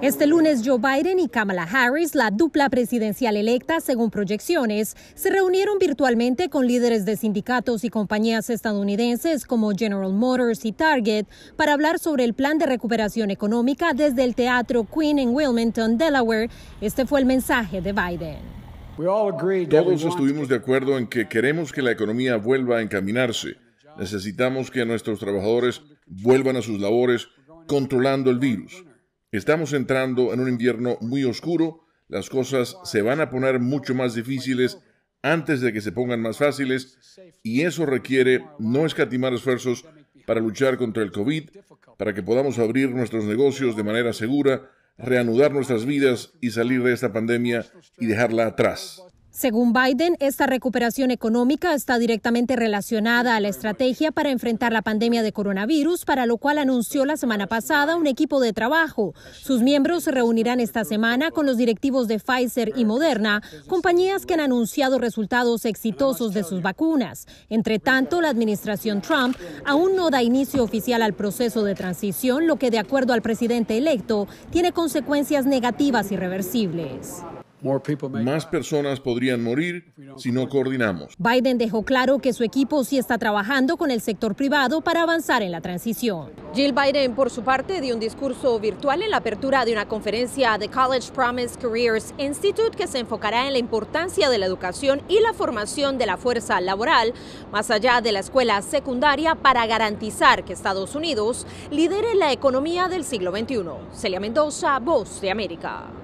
Este lunes Joe Biden y Kamala Harris, la dupla presidencial electa según proyecciones, se reunieron virtualmente con líderes de sindicatos y compañías estadounidenses como General Motors y Target para hablar sobre el plan de recuperación económica desde el Teatro Queen en Wilmington, Delaware. Este fue el mensaje de Biden. Todos estuvimos de acuerdo en que queremos que la economía vuelva a encaminarse. Necesitamos que nuestros trabajadores vuelvan a sus labores controlando el virus. Estamos entrando en un invierno muy oscuro, las cosas se van a poner mucho más difíciles antes de que se pongan más fáciles y eso requiere no escatimar esfuerzos para luchar contra el COVID, para que podamos abrir nuestros negocios de manera segura, reanudar nuestras vidas y salir de esta pandemia y dejarla atrás. Según Biden, esta recuperación económica está directamente relacionada a la estrategia para enfrentar la pandemia de coronavirus, para lo cual anunció la semana pasada un equipo de trabajo. Sus miembros se reunirán esta semana con los directivos de Pfizer y Moderna, compañías que han anunciado resultados exitosos de sus vacunas. Entre tanto, la administración Trump aún no da inicio oficial al proceso de transición, lo que de acuerdo al presidente electo tiene consecuencias negativas irreversibles. Más personas podrían morir si no coordinamos. Biden dejó claro que su equipo sí está trabajando con el sector privado para avanzar en la transición. Jill Biden, por su parte, dio un discurso virtual en la apertura de una conferencia de College Promise Careers Institute que se enfocará en la importancia de la educación y la formación de la fuerza laboral, más allá de la escuela secundaria, para garantizar que Estados Unidos lidere la economía del siglo XXI. Celia Mendoza, Voz de América.